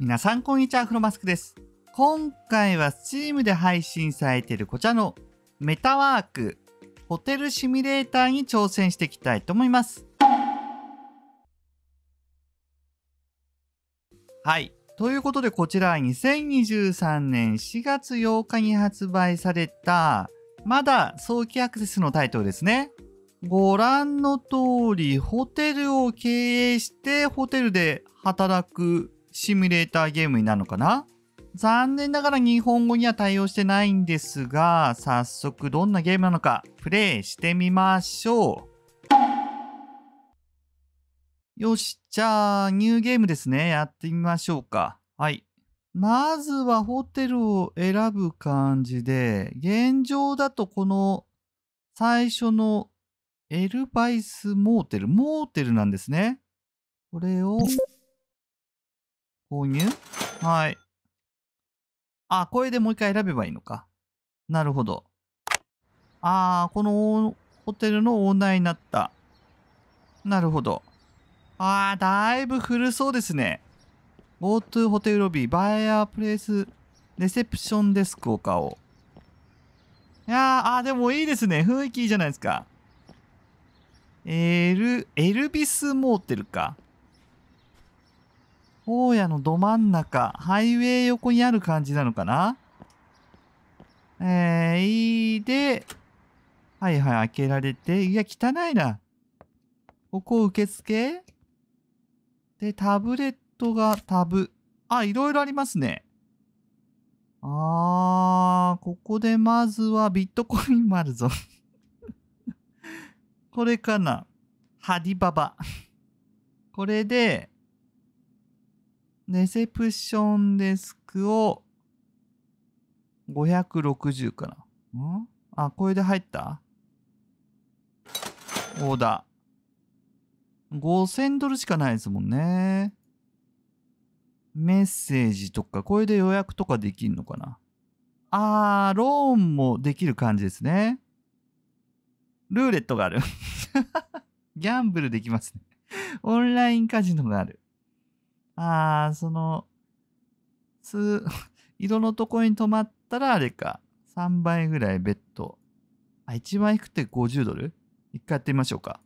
皆さんこんにちは、フロマスクです。今回は Steam で配信されているこちらのメタワークホテルシミュレーターに挑戦していきたいと思います。はい。ということでこちらは2023年4月8日に発売されたまだ早期アクセスのタイトルですね。ご覧の通りホテルを経営してホテルで働くシミュレーターゲームになるのかな残念ながら日本語には対応してないんですが、早速どんなゲームなのかプレイしてみましょう。よし、じゃあニューゲームですね。やってみましょうか。はい。まずはホテルを選ぶ感じで、現状だとこの最初のエルバイスモーテル、モーテルなんですね。これを購入はい。あ、これでもう一回選べばいいのか。なるほど。ああ、このホテルのオーナーになった。なるほど。ああ、だいぶ古そうですね。GoTo ホテルロビー、バイヤープレイス、レセプションデスクを買おう。いやー、あでもいいですね。雰囲気いいじゃないですか。エル、エルビスモーテルか。荒野のど真ん中、ハイウェイ横にある感じなのかなえー、いいで、はいはい、開けられて、いや、汚いな。ここ受付で、タブレットがタブ。あ、いろいろありますね。あー、ここでまずはビットコインもあるぞこれかな。ハディババこれで、レセプションデスクを560かな。んあ、これで入ったオーダー。5000ドルしかないですもんね。メッセージとか、これで予約とかできるのかな。あー、ローンもできる感じですね。ルーレットがある ギャンブルできますねオンラインカジノがある。ああ、その、す、色のとこに泊まったらあれか。3倍ぐらいベッド。あ、一番低くて50ドル一回やってみましょうか。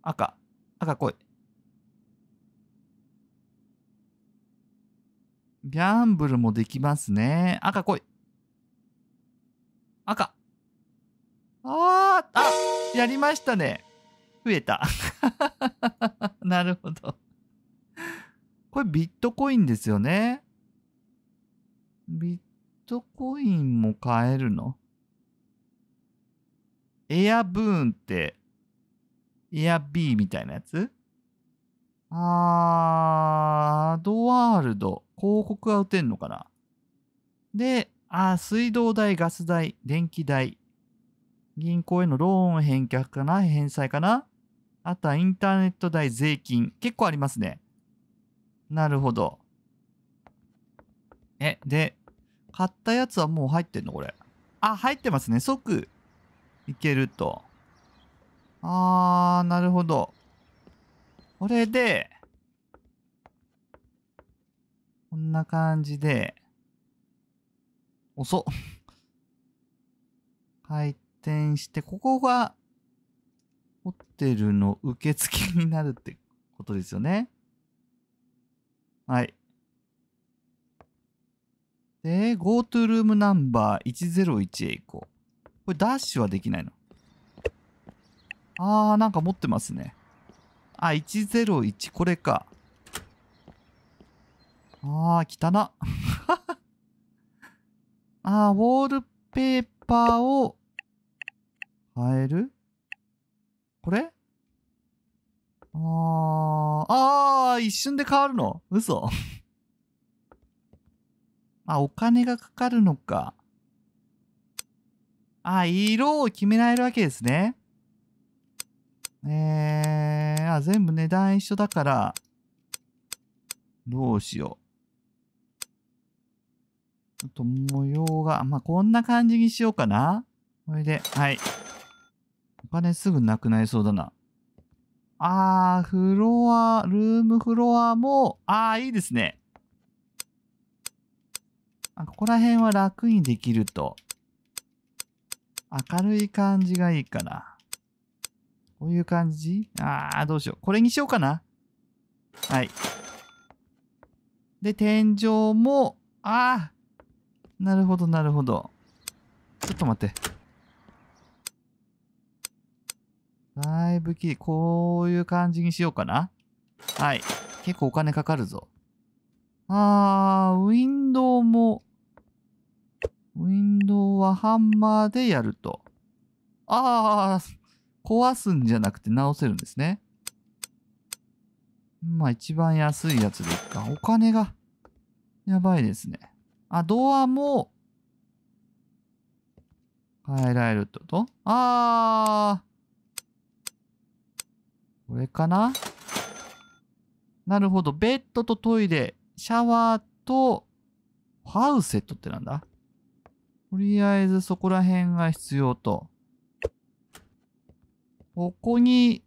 赤。赤来い。ギャンブルもできますね。赤来い。赤。ああ、あ、やりましたね。増えた。なるほど。これビットコインですよね。ビットコインも買えるのエアブーンって、エアビーみたいなやつあー、ドワールド。広告が打てんのかなで、あ、水道代、ガス代、電気代。銀行へのローン返却かな返済かなあとはインターネット代、税金。結構ありますね。なるほど。え、で、買ったやつはもう入ってんのこれ。あ、入ってますね。即、いけると。あー、なるほど。これで、こんな感じで、遅っ。回転して、ここがホテルの受付になるってことですよね。はい。で、GoTo ルームナンバー101へ行こう。これダッシュはできないの。あー、なんか持ってますね。あ、101、これか。あー、汚っ。あー、ウォールペーパーを変えるこれあー、あー、一瞬で変わるの嘘 あ、お金がかかるのか。あ、色を決められるわけですね。えー、あ、全部値段一緒だから、どうしよう。ちょっと模様が、まあ、こんな感じにしようかな。これで、はい。金すぐなくなりそうだな。あー、フロア、ルームフロアも、あー、いいですね。あ、ここら辺は楽にできると。明るい感じがいいかな。こういう感じあー、どうしよう。これにしようかな。はい。で、天井も、あー、なるほど、なるほど。ちょっと待って。だいぶきれこういう感じにしようかな。はい。結構お金かかるぞ。あー、ウィンドウも、ウィンドウはハンマーでやると。あー、壊すんじゃなくて直せるんですね。まあ一番安いやつでいっか。お金が、やばいですね。あ、ドアも、変えられるってことあー、これかななるほど。ベッドとトイレ、シャワーと、ハウセットってなんだとりあえずそこら辺が必要と。ここに、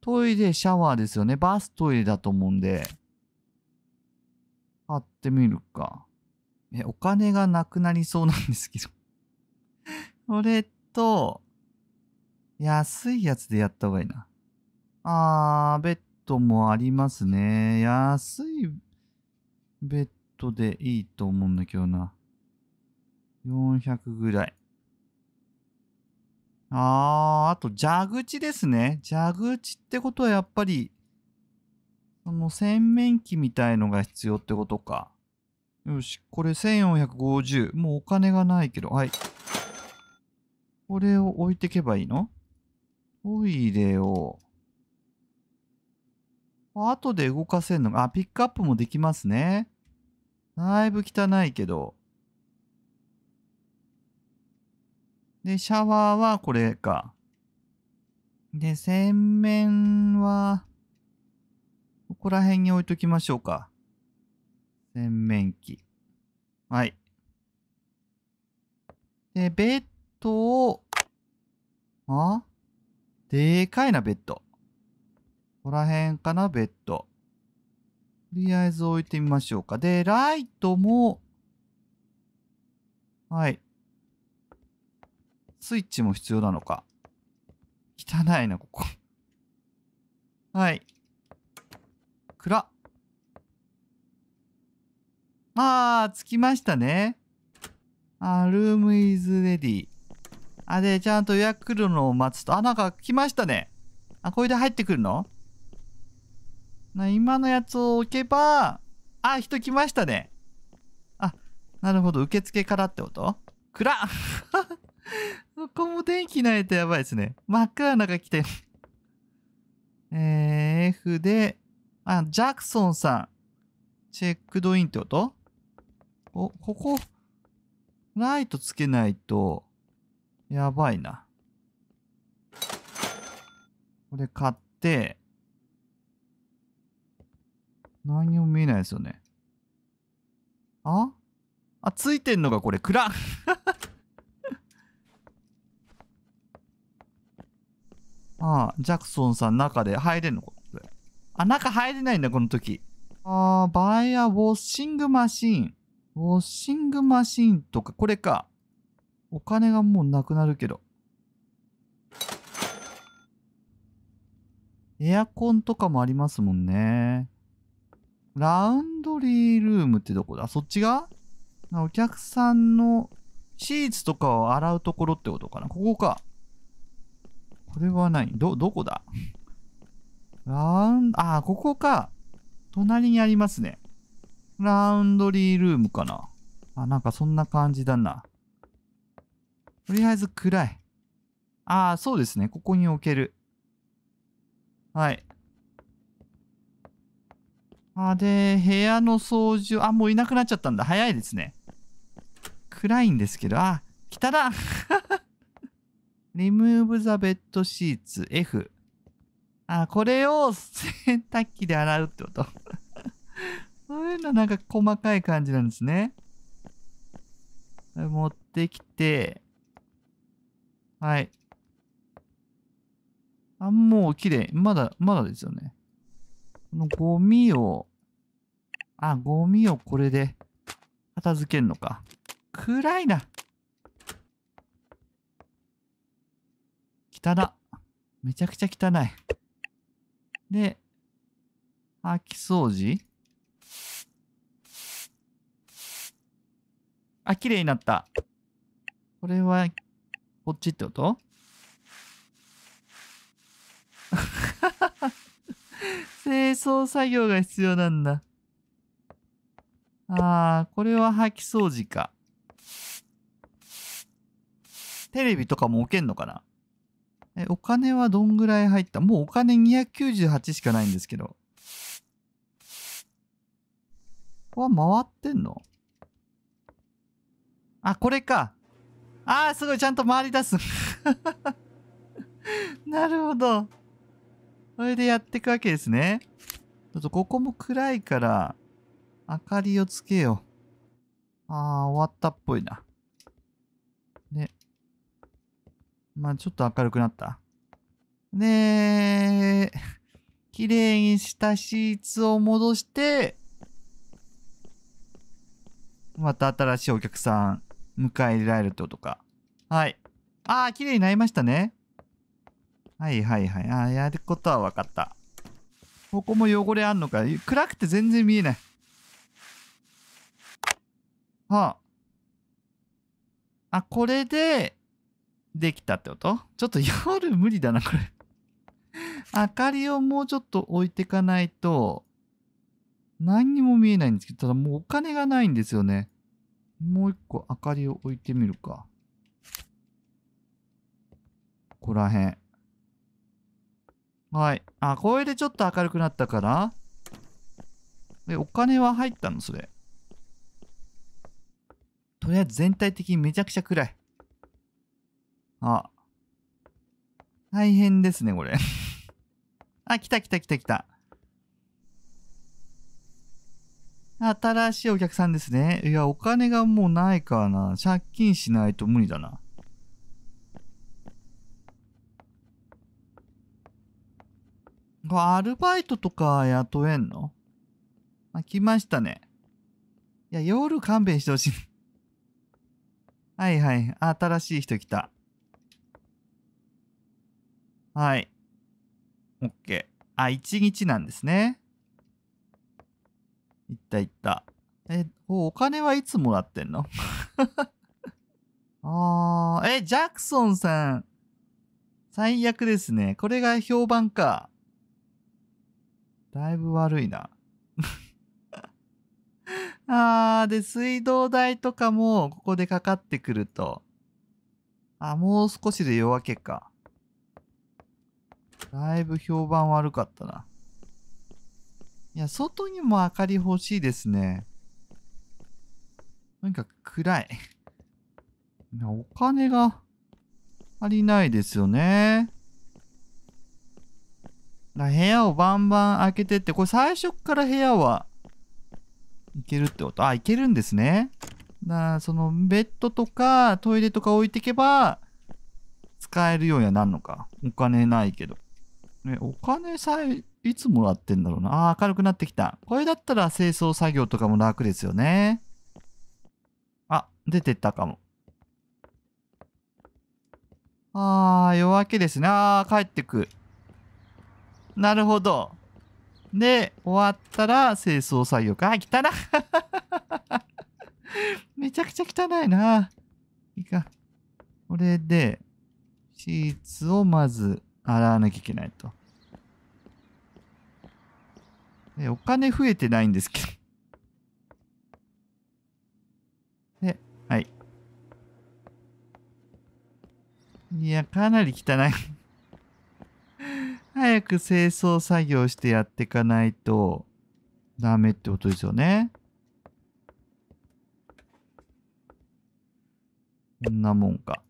トイレ、シャワーですよね。バストイレだと思うんで。買ってみるか。え、お金がなくなりそうなんですけどこれと、安いやつでやった方がいいな。あー、ベッドもありますね。安いベッドでいいと思うんだけどな。400ぐらい。あー、あと蛇口ですね。蛇口ってことはやっぱり、その洗面器みたいのが必要ってことか。よし、これ1450。もうお金がないけど、はい。これを置いてけばいいのトイレを。後で動かせるのが、あ、ピックアップもできますね。だいぶ汚いけど。で、シャワーはこれか。で、洗面は、ここら辺に置いときましょうか。洗面器。はい。で、ベッドを、あでかいな、ベッド。ここら辺かな、ベッド。とりあえず置いてみましょうか。で、ライトも、はい。スイッチも必要なのか。汚いな、ここ。はい。暗っ。あー、着きましたね。あルームイズレディ。あ、で、ちゃんと予約来るのを待つと。あ、なんか来ましたね。あ、これで入ってくるのな今のやつを置けば、あ、人来ましたね。あ、なるほど。受付からってこと暗っこ こも電気ないとやばいですね。真っ暗な中来て。えー、F で、あ、ジャクソンさん。チェックドインってことお、ここ、ライトつけないと、やばいな。これ買って、何にも見えないですよね。ああ、ついてんのがこれ、ン。ああ、ジャクソンさん中で入れんのこれ。あ、中入れないんだ、この時。ああ、バイヤーウォッシングマシーン。ウォッシングマシーンとか、これか。お金がもうなくなるけど。エアコンとかもありますもんね。ラウンドリールームってどこだそっちがお客さんのシーツとかを洗うところってことかなここか。これは何ど、どこだラウン、あ、ここか。隣にありますね。ラウンドリールームかな。あ、なんかそんな感じだな。とりあえず暗い。ああ、そうですね。ここに置ける。はい。あ、で、部屋の掃除あ、もういなくなっちゃったんだ。早いですね。暗いんですけど、あ、来たな リムーブザベッドシーツ F。あ、これを洗濯機で洗うってこと そういうのなんか細かい感じなんですね。持ってきて、はい。あ、もう綺麗。まだ、まだですよね。このゴミを、あ、ゴミをこれで片付けんのか。暗いな。汚。めちゃくちゃ汚い。で、掃き掃除あ、綺麗になった。これは、こっちってこと 清掃作業が必要なんだ。ああ、これは掃き掃除か。テレビとかも置けんのかなえ、お金はどんぐらい入ったもうお金298しかないんですけど。ここは回ってんのあ、これか。ああ、すごい、ちゃんと回り出す。なるほど。これでやっていくわけですね。ちょっとここも暗いから、明かりをつけよう。ああ、終わったっぽいな。で、まあちょっと明るくなった。で、綺麗にしたシーツを戻して、また新しいお客さん迎え入れられるってことか。はい。ああ、綺麗になりましたね。はいはいはい。ああ、やることは分かった。ここも汚れあんのか。暗くて全然見えない。はあ。あ、これで、できたってことちょっと 夜無理だな、これ明かりをもうちょっと置いてかないと、何にも見えないんですけど、ただもうお金がないんですよね。もう一個明かりを置いてみるか。ここら辺。はい。あ、これでちょっと明るくなったから。え、お金は入ったのそれ。とりあえず全体的にめちゃくちゃ暗い。あ。大変ですね、これ あ、来た来た来た来た。新しいお客さんですね。いや、お金がもうないからな。借金しないと無理だな。アルバイトとか雇えんのあ、来ましたね。いや、夜勘弁してほしい。はいはい。新しい人来た。はい。OK。あ、1日なんですね。いったいった。え、お金はいつもらってんの あー、え、ジャクソンさん。最悪ですね。これが評判か。だいぶ悪いな。あー、で、水道代とかもここでかかってくると。あ、もう少しで夜明けか。だいぶ評判悪かったな。いや、外にも明かり欲しいですね。なんか暗い。お金が足りないですよね。部屋をバンバン開けてって、これ最初から部屋はいけるってことあ、いけるんですね。なそのベッドとかトイレとか置いてけば使えるようにはなんのか。お金ないけど。ね、お金さえいつもらってんだろうな。あ、明るくなってきた。これだったら清掃作業とかも楽ですよね。あ、出てったかも。あー、夜明けですね。あ帰ってく。なるほど。で、終わったら清掃作業か。あ、汚な めちゃくちゃ汚いな。いいか。これで、シーツをまず洗わなきゃいけないと。で、お金増えてないんですけど。で、はい。いや、かなり汚い早く清掃作業してやっていかないとダメってことですよね。こんなもんか。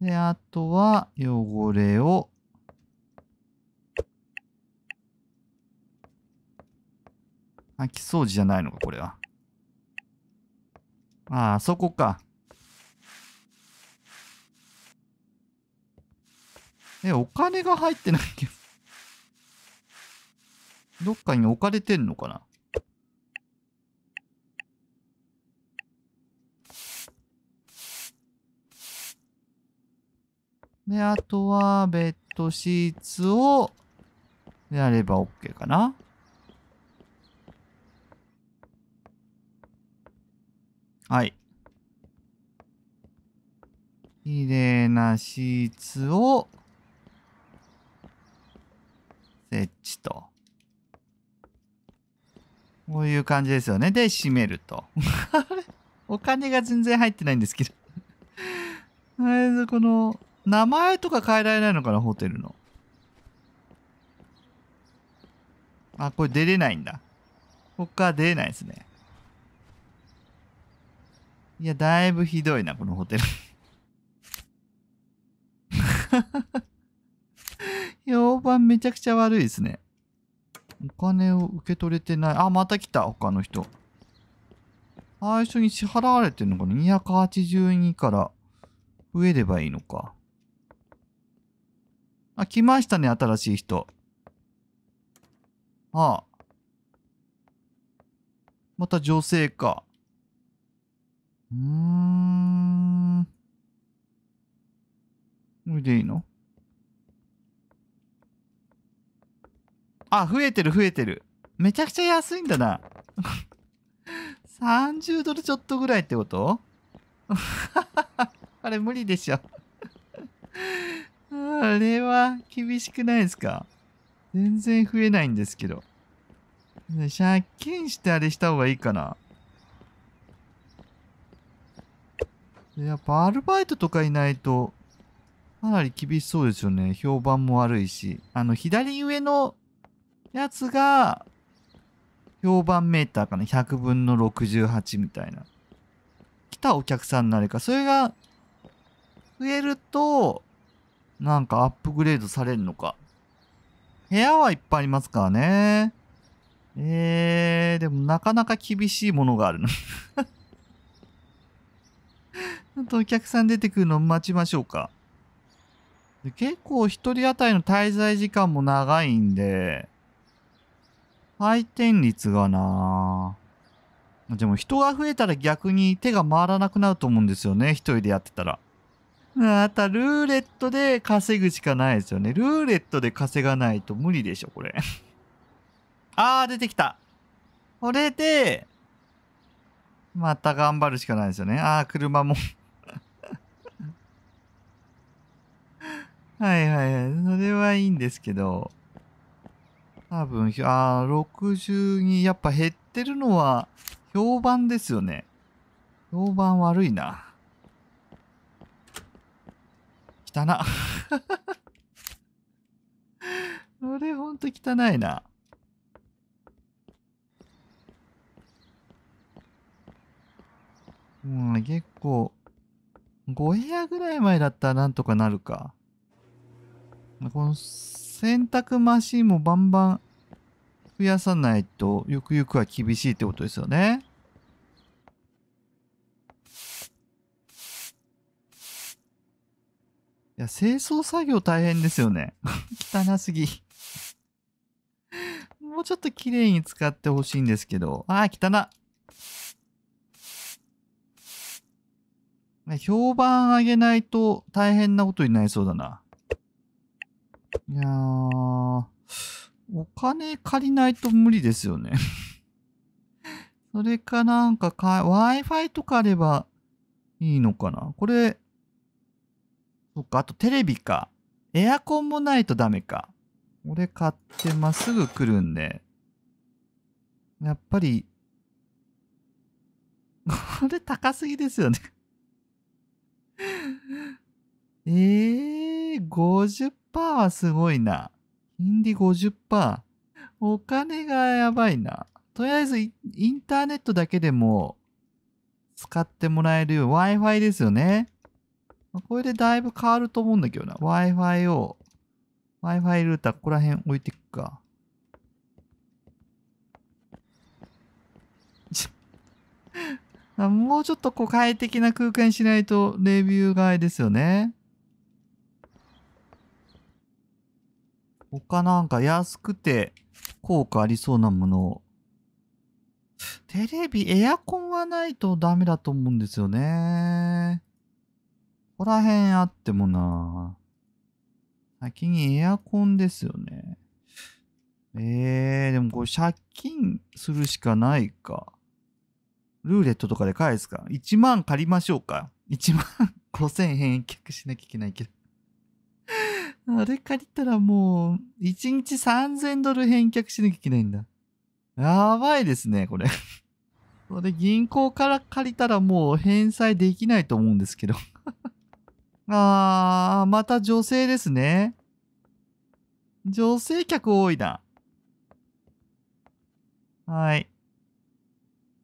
で、あとは汚れを空き掃除じゃないのか、これは。ああ、そこか。え、お金が入ってないけど。どっかに置かれてんのかなで、あとは、ベッドシーツを、やれば OK かな。はい。綺麗なシーツを設置と。こういう感じですよね。で、閉めると。お金が全然入ってないんですけどえこの、名前とか変えられないのかな、ホテルの。あ、これ出れないんだ。こっから出れないですね。いや、だいぶひどいな、このホテル評判めちゃくちゃ悪いですね。お金を受け取れてない。あ、また来た。他の人。最初に支払われてるのかな ?282 から増えればいいのか。あ、来ましたね、新しい人。ああ。また女性か。うーん。これでいいのあ、増えてる増えてる。めちゃくちゃ安いんだな。30 ドルちょっとぐらいってこと あれ無理でしょ あれは厳しくないですか全然増えないんですけど。借金してあれした方がいいかな。やっぱアルバイトとかいないとかなり厳しそうですよね。評判も悪いし。あの、左上のやつが、評判メーターかな、100分の68みたいな。来たお客さんになるか、それが増えると、なんかアップグレードされるのか。部屋はいっぱいありますからね。えー、でもなかなか厳しいものがあるの ちとお客さん出てくるの待ちましょうか。結構一人当たりの滞在時間も長いんで、回転率がなでも人が増えたら逆に手が回らなくなると思うんですよね。一人でやってたら。あとルーレットで稼ぐしかないですよね。ルーレットで稼がないと無理でしょ、これ。あー、出てきた。これで、また頑張るしかないですよね。あー、車も はいはいはい。それはいいんですけど。多分、あ62、やっぱ減ってるのは評判ですよね。評判悪いな。汚な。こ れほんと汚いな。うん、結構、5部屋ぐらい前だったらなんとかなるか。この洗濯マシンもバンバン増やさないと、ゆくゆくは厳しいってことですよね。いや、清掃作業大変ですよね。汚すぎ。もうちょっと綺麗に使ってほしいんですけど。ああ、汚ね、評判上げないと大変なことになりそうだな。いやー、お金借りないと無理ですよね それかなんかか、Wi-Fi とかあればいいのかなこれ、そっか、あとテレビか。エアコンもないとダメか。俺買ってまっすぐ来るんで。やっぱり、こ れ高すぎですよねええー、50 50%はすごいな。金利50%。お金がやばいな。とりあえずインターネットだけでも使ってもらえる Wi-Fi ですよね。これでだいぶ変わると思うんだけどな。Wi-Fi を、Wi-Fi ルーターここら辺置いていくか。もうちょっとこう快適な空間にしないとレビュー替えですよね。他なんか安くて効果ありそうなものを。テレビ、エアコンはないとダメだと思うんですよね。ここら辺あってもな。先にエアコンですよね。えー、でもこれ借金するしかないか。ルーレットとかで返すか。1万借りましょうか。1万5000円返却しなきゃいけないけど。あれ借りたらもう、1日3000ドル返却しなきゃいけないんだ。やばいですね、これ。そ れ銀行から借りたらもう返済できないと思うんですけど あー、また女性ですね。女性客多いな。はい。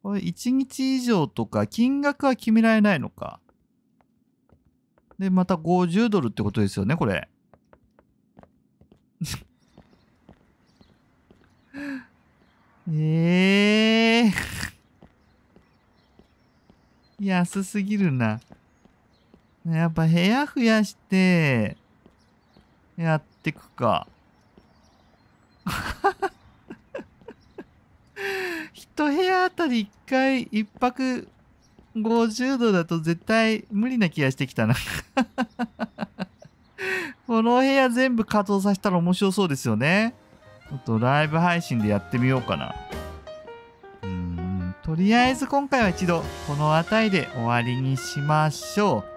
これ1日以上とか金額は決められないのか。で、また50ドルってことですよね、これ。ええー、安すぎるな。やっぱ部屋増やして、やってくか。一部屋あたり一回一泊50度だと絶対無理な気がしてきたなこの部屋全部稼働させたら面白そうですよね。ちょっとライブ配信でやってみようかな。うーん、とりあえず今回は一度この辺りで終わりにしましょう。